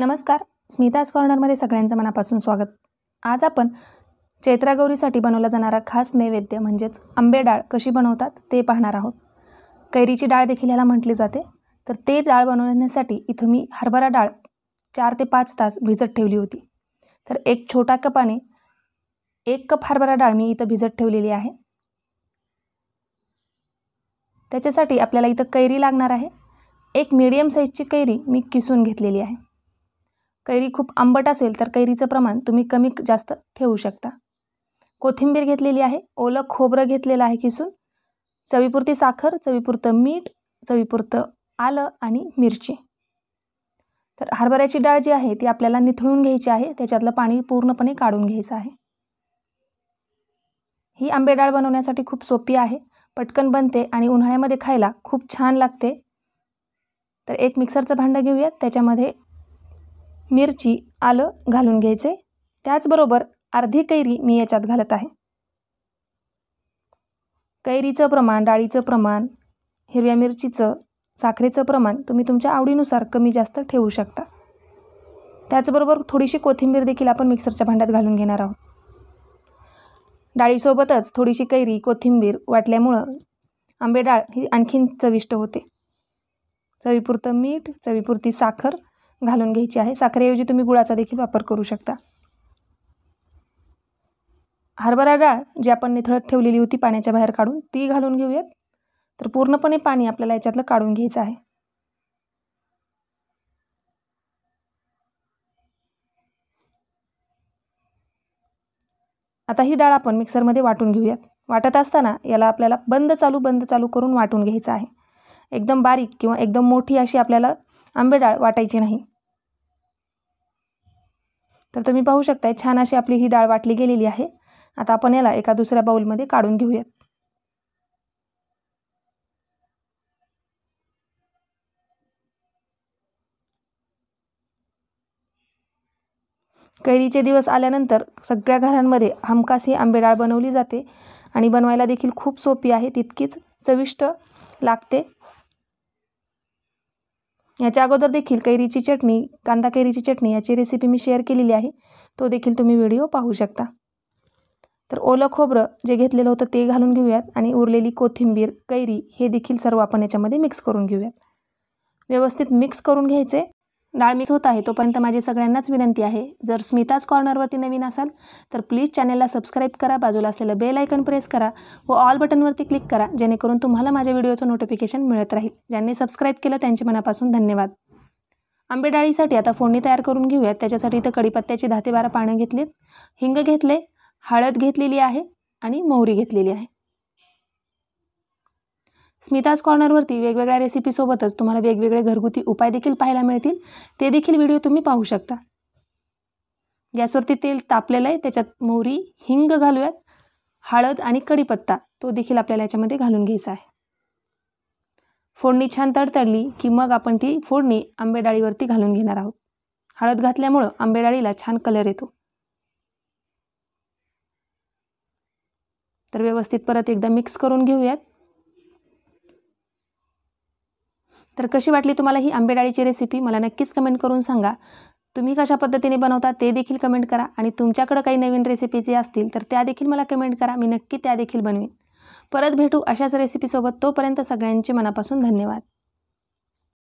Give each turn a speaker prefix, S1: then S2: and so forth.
S1: नमस्कार स्मिताज कॉर्नरमध्ये सगळ्यांचं मनापासून स्वागत आज आपण चैत्रागौरीसाठी बनवला जाणारा खास नैवेद्य म्हणजेच आंबे डाळ कशी बनवतात ते पाहणार आहोत कैरीची डाळ देखील ह्याला म्हटली जाते तर ते डाळ बनवण्यासाठी इथं मी हरभरा डाळ चार ते पाच तास भिजत ठेवली होती तर एक छोटा कपाने एक कप हरभरा डाळ मी इथं भिजत ठेवलेली आहे त्याच्यासाठी आपल्याला इथं कैरी लागणार आहे एक मीडियम साईजची कैरी मी किसून घेतलेली आहे कैरी खूप आंबट असेल तर कैरीचं प्रमाण तुम्ही कमी जास्त ठेवू शकता कोथिंबीर घेतलेली आहे ओलं खोबरं घेतलेलं आहे किसून चवीपुरती साखर चवीपुरतं मीठ चवीपुरतं आलं आणि मिरची तर हरभऱ्याची डाळ जी आहे ती आपल्याला निथळून घ्यायची आहे त्याच्यातलं पाणी पूर्णपणे काढून घ्यायचं आहे ही आंबे डाळ बनवण्यासाठी खूप सोपी आहे पटकन बनते आणि उन्हाळ्यामध्ये खायला खूप छान लागते तर एक मिक्सरचं भांडं घेऊयात त्याच्यामध्ये मिरची आलं घालून घ्यायचे त्याचबरोबर अर्धी कैरी मी याच्यात घालत आहे कैरीचं प्रमाण डाळीचं प्रमाण हिरव्या मिरचीचं साखरेचं प्रमाण तुम्ही तुमच्या आवडीनुसार कमी जास्त ठेवू शकता त्याचबरोबर थोडीशी कोथिंबीर देखील आपण मिक्सरच्या भांड्यात घालून घेणार आहोत डाळीसोबतच थोडीशी कैरी कोथिंबीर वाटल्यामुळं आंबेडाळ ही आणखीन चविष्ट होते चवीपुरतं मीठ चवीपुरती साखर घालून घ्यायची आहे साखरेऐवजी तुम्ही गुळाचा देखील वापर करू शकता हरभरा डाळ जी आपण निथळत ठेवलेली होती पाण्याच्या बाहेर काढून ती घालून घेऊयात तर पूर्णपणे पाणी आपल्याला याच्यातलं काढून घ्यायचं आहे आता ही डाळ आपण मिक्सरमध्ये वाटून घेऊयात वाटत असताना याला आपल्याला बंद चालू बंद चालू करून वाटून घ्यायचं आहे एकदम बारीक किंवा एकदम मोठी अशी आपल्याला आंबे डाळ वाटायची नाही तर तुम्ही पाहू शकताय छान अशी आपली ही डाळ वाटली गेलेली आहे आता आपण याला एका दुसऱ्या बाऊलमध्ये काढून घेऊयात कैरीचे दिवस आल्यानंतर सगळ्या घरांमध्ये हमखास ही आंबेडाळ बनवली जाते आणि बनवायला देखील खूप सोपी आहे तितकीच चविष्ट लागते याच्या अगोदर देखील कैरीची चटणी कांदा कैरीची चटणी याची रेसिपी मी शेअर केलेली आहे तो देखील तुम्ही व्हिडिओ पाहू शकता तर ओलं खोबरं जे घेतलेलं होतं ते घालून घेऊयात आणि उरलेली कोथिंबीर कैरी हे देखील सर्व आपण याच्यामध्ये मिक्स करून घेऊयात व्यवस्थित मिक्स करून घ्यायचे डाळ मिस होत आहे तोपर्यंत माझी सगळ्यांनाच विनंती आहे जर स्मिताज कॉर्नरवरती नवीन असाल तर प्लीज चॅनलला सबस्क्राईब करा बाजूला असलेलं बेल आयकन प्रेस करा व ऑल बटनवरती क्लिक करा जेणेकरून तुम्हाला माझ्या व्हिडिओचं नोटिफिकेशन मिळत राहील ज्यांनी सबस्क्राईब केलं त्यांचे मनापासून धन्यवाद आंबे डाळीसाठी आता फोडणी तयार करून घेऊयात त्याच्यासाठी इथं कडीपत्त्याची दहा ते बारा पानं घेतलीत हिंग घेतले हळद घेतलेली आहे आणि मोहरी घेतलेली आहे स्मिताज कॉर्नरवरती वेगवेगळ्या रेसिपीसोबतच तुम्हाला वेगवेगळे घरगुती उपाय देखील पाहायला मिळतील ते देखील व्हिडिओ तुम्ही पाहू शकता गॅसवरती तेल तापलेलं आहे त्याच्यात मोहरी हिंग घालूयात हळद आणि कडीपत्ता तो देखील आपल्याला याच्यामध्ये घालून घ्यायचा आहे फोडणी छान तडतडली की मग आपण ती फोडणी आंबेडाळीवरती घालून घेणार आहोत हळद घातल्यामुळं आंबेडाळीला छान कलर येतो तर व्यवस्थित परत एकदा मिक्स करून घेऊयात तर कशी वाटली तुम्हाला ही आंबेडाळीची रेसिपी मला नक्कीच कमेंट करून सांगा तुम्ही कशा पद्धतीने बनवता ते देखील कमेंट करा आणि तुमच्याकडं काही नवीन रेसिपी जे असतील तर त्या देखील मला कमेंट करा मी नक्की त्या देखील बनवीन परत भेटू अशाच रेसिपीसोबत तोपर्यंत सगळ्यांचे मनापासून धन्यवाद